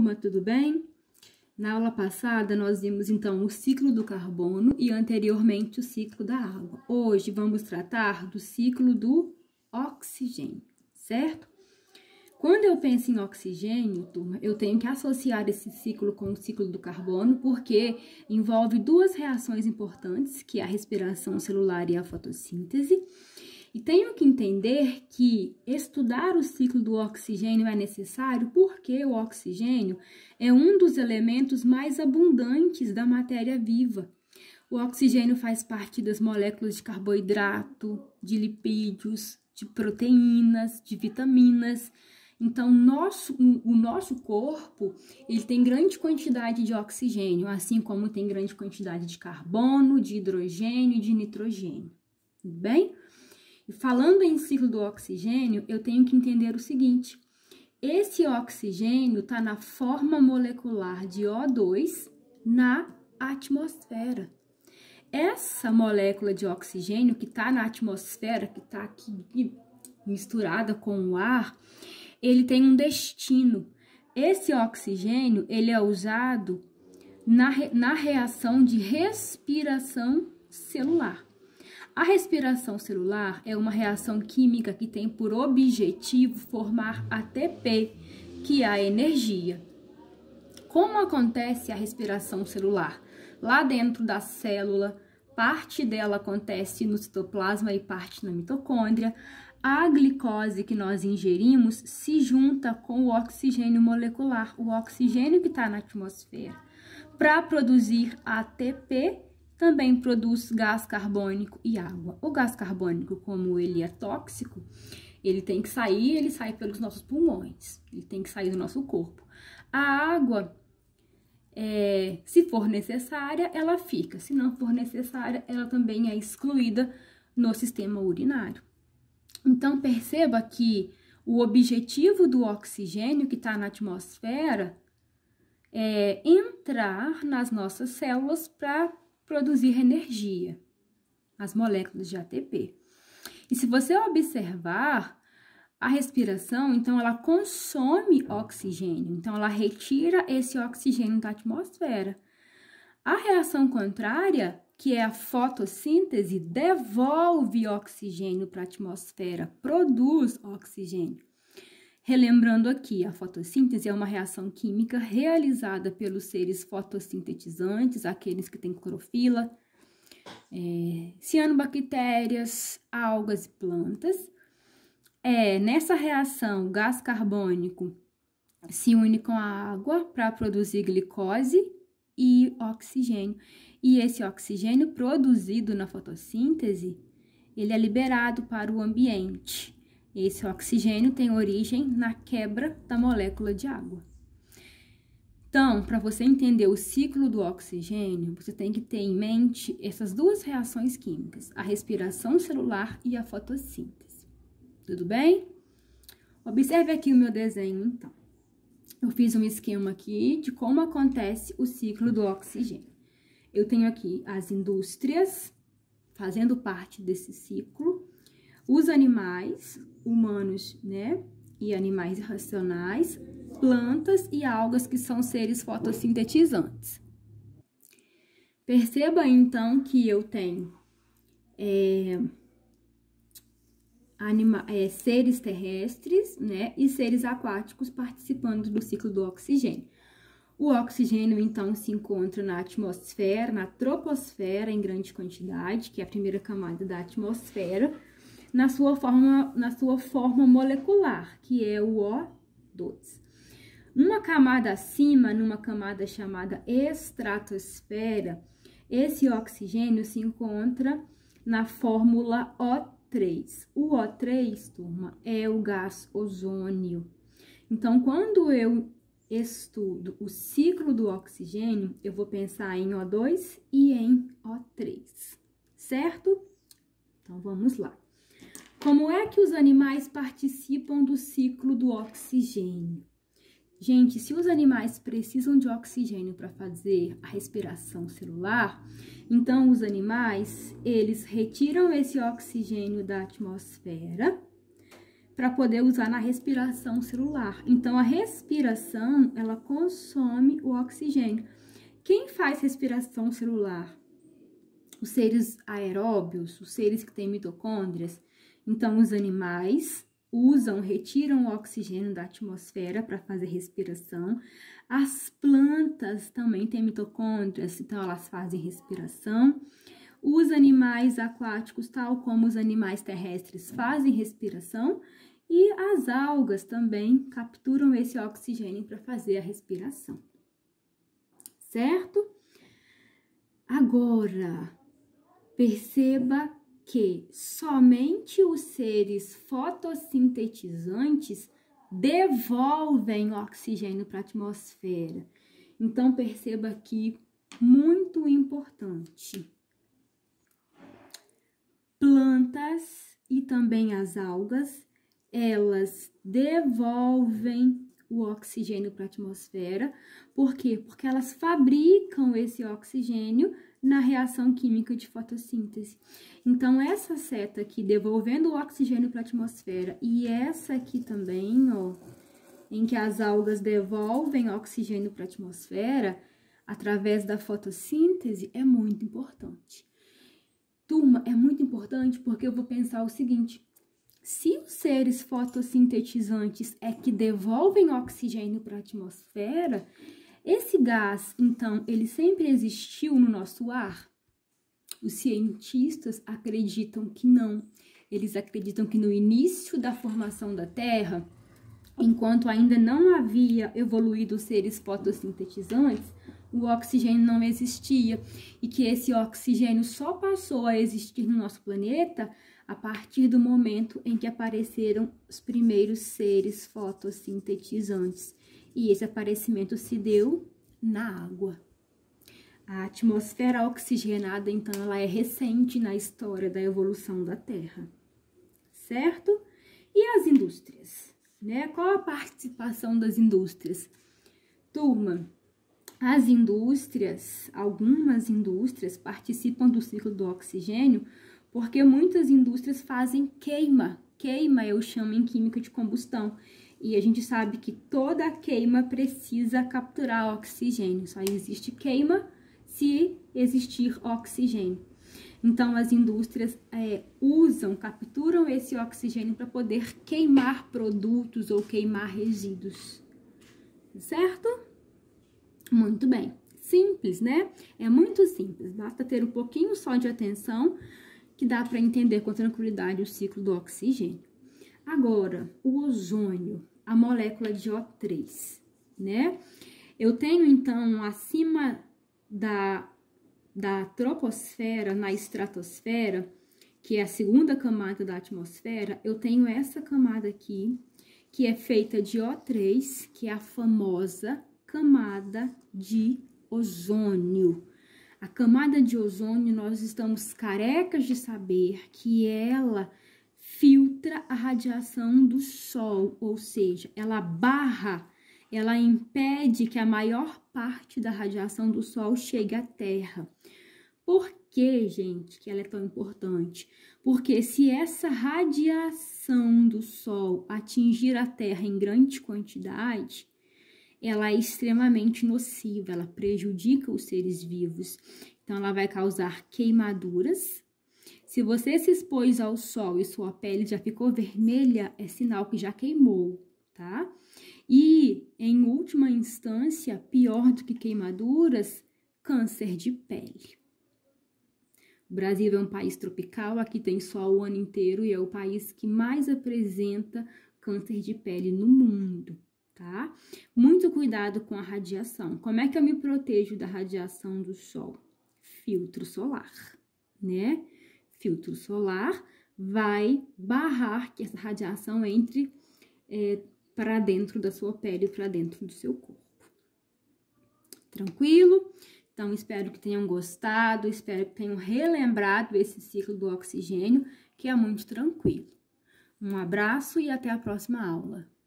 turma, tudo bem? Na aula passada, nós vimos então o ciclo do carbono e anteriormente o ciclo da água. Hoje vamos tratar do ciclo do oxigênio, certo? Quando eu penso em oxigênio, turma, eu tenho que associar esse ciclo com o ciclo do carbono, porque envolve duas reações importantes, que é a respiração celular e a fotossíntese. E tenho que entender que estudar o ciclo do oxigênio é necessário porque o oxigênio é um dos elementos mais abundantes da matéria viva. O oxigênio faz parte das moléculas de carboidrato, de lipídios, de proteínas, de vitaminas. Então, nosso, o nosso corpo ele tem grande quantidade de oxigênio, assim como tem grande quantidade de carbono, de hidrogênio e de nitrogênio. Tudo bem? falando em ciclo do oxigênio, eu tenho que entender o seguinte: esse oxigênio está na forma molecular de O2 na atmosfera. Essa molécula de oxigênio que está na atmosfera, que está aqui misturada com o ar, ele tem um destino. Esse oxigênio ele é usado na, na reação de respiração celular. A respiração celular é uma reação química que tem por objetivo formar ATP, que é a energia. Como acontece a respiração celular? Lá dentro da célula, parte dela acontece no citoplasma e parte na mitocôndria. A glicose que nós ingerimos se junta com o oxigênio molecular, o oxigênio que está na atmosfera, para produzir ATP também produz gás carbônico e água. O gás carbônico, como ele é tóxico, ele tem que sair, ele sai pelos nossos pulmões, ele tem que sair do nosso corpo. A água, é, se for necessária, ela fica, se não for necessária, ela também é excluída no sistema urinário. Então, perceba que o objetivo do oxigênio que está na atmosfera é entrar nas nossas células para produzir energia, as moléculas de ATP. E se você observar, a respiração, então, ela consome oxigênio, então, ela retira esse oxigênio da atmosfera. A reação contrária, que é a fotossíntese, devolve oxigênio para a atmosfera, produz oxigênio. Relembrando aqui, a fotossíntese é uma reação química realizada pelos seres fotossintetizantes, aqueles que têm clorofila, é, cianobactérias, algas e plantas. É, nessa reação, o gás carbônico se une com a água para produzir glicose e oxigênio. E esse oxigênio produzido na fotossíntese, ele é liberado para o ambiente. Esse oxigênio tem origem na quebra da molécula de água. Então, para você entender o ciclo do oxigênio, você tem que ter em mente essas duas reações químicas, a respiração celular e a fotossíntese. Tudo bem? Observe aqui o meu desenho, então. Eu fiz um esquema aqui de como acontece o ciclo do oxigênio. Eu tenho aqui as indústrias fazendo parte desse ciclo, os animais, humanos, né? E animais racionais, plantas e algas que são seres fotossintetizantes. Perceba então que eu tenho é, anima, é, seres terrestres né, e seres aquáticos participando do ciclo do oxigênio. O oxigênio, então, se encontra na atmosfera, na troposfera, em grande quantidade, que é a primeira camada da atmosfera, na sua forma, na sua forma molecular, que é o O2. Uma camada acima, numa camada chamada estratosfera, esse oxigênio se encontra na fórmula O3. O O3, turma, é o gás ozônio. Então, quando eu estudo o ciclo do oxigênio, eu vou pensar em O2 e em O3, certo? Então, vamos lá. Como é que os animais participam do ciclo do oxigênio? Gente, se os animais precisam de oxigênio para fazer a respiração celular, então os animais, eles retiram esse oxigênio da atmosfera para poder usar na respiração celular. Então a respiração, ela consome o oxigênio. Quem faz respiração celular? Os seres aeróbios, os seres que têm mitocôndrias, então, os animais usam, retiram o oxigênio da atmosfera para fazer respiração. As plantas também têm mitocôndrias, então elas fazem respiração. Os animais aquáticos, tal como os animais terrestres, fazem respiração. E as algas também capturam esse oxigênio para fazer a respiração. Certo? Agora, perceba que somente os seres fotossintetizantes devolvem oxigênio para a atmosfera. Então, perceba aqui, muito importante. Plantas e também as algas, elas devolvem o oxigênio para a atmosfera. Por quê? Porque elas fabricam esse oxigênio na reação química de fotossíntese. Então, essa seta aqui devolvendo o oxigênio para a atmosfera e essa aqui também, ó, em que as algas devolvem oxigênio para a atmosfera através da fotossíntese, é muito importante. Turma, é muito importante porque eu vou pensar o seguinte: se os seres fotossintetizantes é que devolvem oxigênio para a atmosfera, esse gás, então, ele sempre existiu no nosso ar? Os cientistas acreditam que não. Eles acreditam que no início da formação da Terra, enquanto ainda não havia evoluído os seres fotossintetizantes, o oxigênio não existia e que esse oxigênio só passou a existir no nosso planeta a partir do momento em que apareceram os primeiros seres fotossintetizantes. E esse aparecimento se deu na água. A atmosfera oxigenada, então, ela é recente na história da evolução da Terra, certo? E as indústrias, né? Qual a participação das indústrias? Turma, as indústrias, algumas indústrias participam do ciclo do oxigênio porque muitas indústrias fazem queima. Queima eu chamo em química de combustão. E a gente sabe que toda queima precisa capturar oxigênio. Só existe queima se existir oxigênio. Então, as indústrias é, usam, capturam esse oxigênio para poder queimar produtos ou queimar resíduos. Certo? Muito bem. Simples, né? É muito simples. Basta ter um pouquinho só de atenção que dá para entender com tranquilidade o ciclo do oxigênio. Agora, o ozônio, a molécula de O3, né? Eu tenho então acima da, da troposfera, na estratosfera, que é a segunda camada da atmosfera, eu tenho essa camada aqui, que é feita de O3, que é a famosa camada de ozônio. A camada de ozônio, nós estamos carecas de saber que ela filtra a radiação do sol, ou seja, ela barra, ela impede que a maior parte da radiação do sol chegue à Terra. Por que, gente, que ela é tão importante? Porque se essa radiação do Sol atingir a Terra em grande quantidade, ela é extremamente nociva, ela prejudica os seres vivos. Então, ela vai causar queimaduras. Se você se expôs ao sol e sua pele já ficou vermelha, é sinal que já queimou, tá? E, em última instância, pior do que queimaduras, câncer de pele. O Brasil é um país tropical, aqui tem sol o ano inteiro e é o país que mais apresenta câncer de pele no mundo tá? Muito cuidado com a radiação. Como é que eu me protejo da radiação do sol? Filtro solar, né? Filtro solar vai barrar que essa radiação entre é, para dentro da sua pele, para dentro do seu corpo. Tranquilo? Então, espero que tenham gostado, espero que tenham relembrado esse ciclo do oxigênio, que é muito tranquilo. Um abraço e até a próxima aula.